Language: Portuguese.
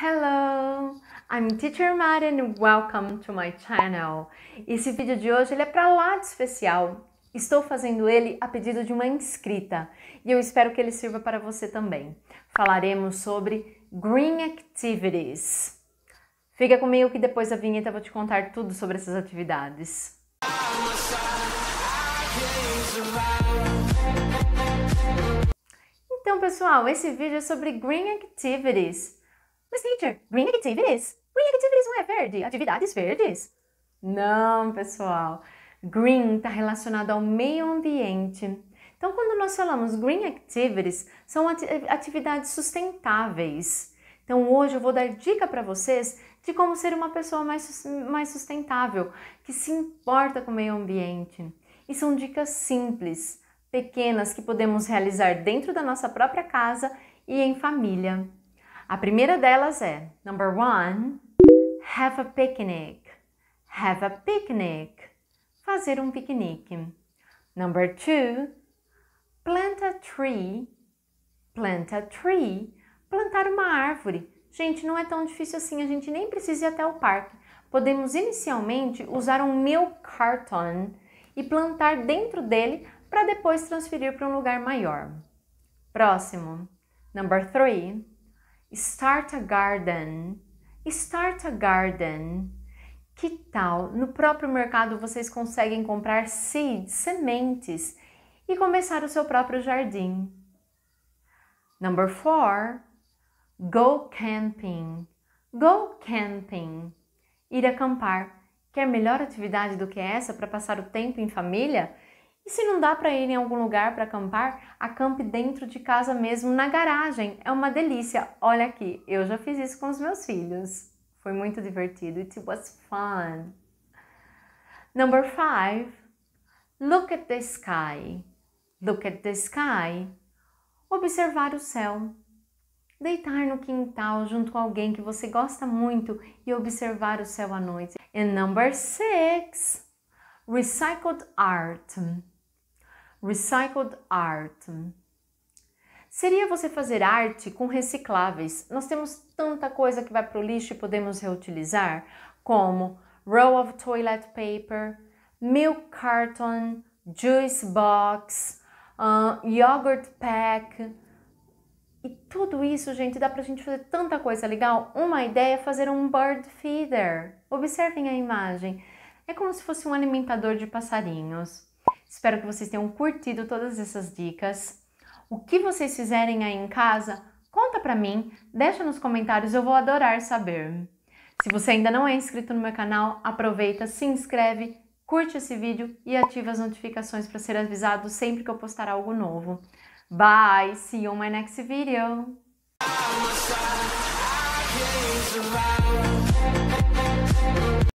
Hello, I'm Teacher Mari and welcome to my channel. Esse vídeo de hoje ele é para lá de especial. Estou fazendo ele a pedido de uma inscrita e eu espero que ele sirva para você também. Falaremos sobre Green Activities. Fica comigo que depois da vinheta eu vou te contar tudo sobre essas atividades. Então, pessoal, esse vídeo é sobre Green Activities mas, teacher, green activities? Green activities não é verde, atividades verdes. Não, pessoal. Green está relacionado ao meio ambiente. Então, quando nós falamos green activities, são atividades sustentáveis. Então, hoje eu vou dar dica para vocês de como ser uma pessoa mais, mais sustentável, que se importa com o meio ambiente. E são dicas simples, pequenas, que podemos realizar dentro da nossa própria casa e em família. A primeira delas é: number one, have a picnic. Have a picnic. Fazer um piquenique. Number two, plant a tree. Plant a tree. Plantar uma árvore. Gente, não é tão difícil assim, a gente nem precisa ir até o parque. Podemos inicialmente usar um milk carton e plantar dentro dele para depois transferir para um lugar maior. Próximo. Number three Start a garden. Start a garden. Que tal? No próprio mercado vocês conseguem comprar seeds, sementes e começar o seu próprio jardim. Number four, go camping. Go camping. Ir acampar. Quer é melhor atividade do que essa para passar o tempo em família? E se não dá para ir em algum lugar para acampar, acampe dentro de casa mesmo na garagem. É uma delícia. Olha aqui, eu já fiz isso com os meus filhos. Foi muito divertido. It was fun. Number five. Look at the sky. Look at the sky. Observar o céu. Deitar no quintal junto com alguém que você gosta muito e observar o céu à noite. And number six. Recycled art. Recycled Art. Seria você fazer arte com recicláveis. Nós temos tanta coisa que vai para o lixo e podemos reutilizar, como roll of toilet paper, milk carton, juice box, uh, yogurt pack. E tudo isso, gente, dá para a gente fazer tanta coisa legal. Uma ideia é fazer um bird feeder. Observem a imagem. É como se fosse um alimentador de passarinhos. Espero que vocês tenham curtido todas essas dicas. O que vocês fizerem aí em casa, conta pra mim, deixa nos comentários, eu vou adorar saber. Se você ainda não é inscrito no meu canal, aproveita, se inscreve, curte esse vídeo e ativa as notificações para ser avisado sempre que eu postar algo novo. Bye, see you in my next video.